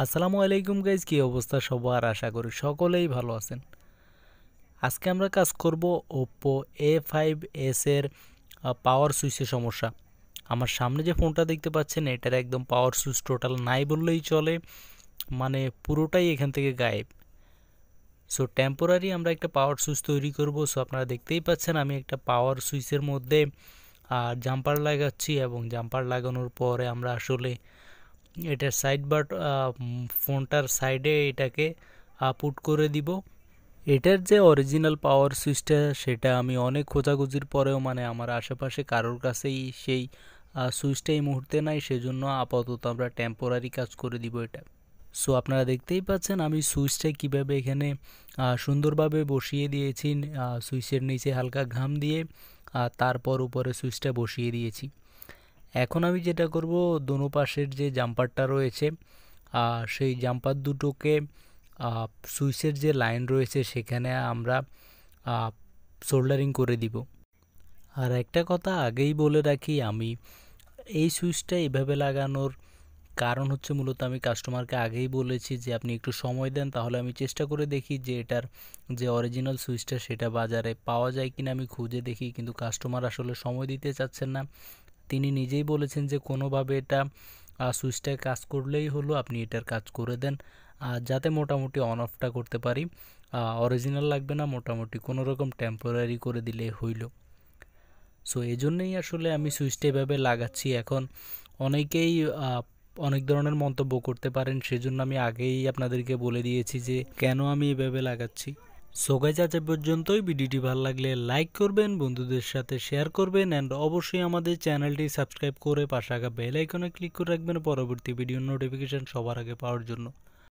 আসসালামু আলাইকুম গাইজ কী অবস্থা সবার আশা করি সকলেই ভালো আছেন আজকে আমরা কাজ করব ওপো এ ফাইভ এসের পাওয়ার সুইচের সমস্যা আমার সামনে যে ফোনটা দেখতে পাচ্ছেন এটার একদম পাওয়ার সুইচ টোটাল নাই বললেই চলে মানে পুরোটাই এখান থেকে গায়েব সো টেম্পোরারি আমরা একটা পাওয়ার সুইচ তৈরি করব সো আপনারা দেখতেই পাচ্ছেন আমি একটা পাওয়ার সুইচের মধ্যে জাম্পার লাগাচ্ছি এবং জাম্পার লাগানোর পরে আমরা আসলে এটার সাইড বাট ফোনটার সাইডে এটাকে আপুট করে দিব এটার যে অরিজিনাল পাওয়ার সুইচটা সেটা আমি অনেক খোঁজাখুঁজির পরেও মানে আমার আশেপাশে কারোর কাছেই সেই সুইচটা এই মুহূর্তে নাই সেজন্য আপাতত আমরা টেম্পোরারি কাজ করে দিব এটা সো আপনারা দেখতেই পাচ্ছেন আমি সুইচটা কিভাবে এখানে সুন্দরভাবে বসিয়ে দিয়েছি সুইচের নিচে হালকা ঘাম দিয়ে তারপর উপরে সুইচটা বসিয়ে দিয়েছি এখন আমি যেটা করব দোনো পাশের যে জাম্পারটা রয়েছে সেই জাম্পার দুটোকে সুইচের যে লাইন রয়েছে সেখানে আমরা সোল্ডারিং করে দিব আর একটা কথা আগেই বলে রাখি আমি এই সুইচটা এভাবে লাগানোর কারণ হচ্ছে মূলত আমি কাস্টমারকে আগেই বলেছি যে আপনি একটু সময় দেন তাহলে আমি চেষ্টা করে দেখি যে এটার যে অরিজিনাল সুইচটা সেটা বাজারে পাওয়া যায় কিনা আমি খুঁজে দেখি কিন্তু কাস্টমার আসলে সময় দিতে চাচ্ছেন না তিনি নিজেই বলেছেন যে কোনোভাবে এটা সুইচটা কাজ করলেই হলো আপনি এটার কাজ করে দেন যাতে মোটামুটি অন অফটা করতে পারি অরিজিনাল লাগবে না মোটামুটি কোনো রকম টেম্পোরারি করে দিলে হইল সো এই জন্যেই আসলে আমি সুইচটা এভাবে লাগাচ্ছি এখন অনেকেই অনেক ধরনের মন্তব্য করতে পারেন সেজন্য আমি আগেই আপনাদেরকে বলে দিয়েছি যে কেন আমি এভাবে লাগাচ্ছি সোগাই গাইজ পর্যন্তই ভিডিওটি ভালো লাগলে লাইক করবেন বন্ধুদের সাথে শেয়ার করবেন অ্যান্ড অবশ্যই আমাদের চ্যানেলটি সাবস্ক্রাইব করে পাশে আঁকা বেলাইকনে ক্লিক করে রাখবেন পরবর্তী ভিডিও নোটিফিকেশান সবার আগে পাওয়ার জন্য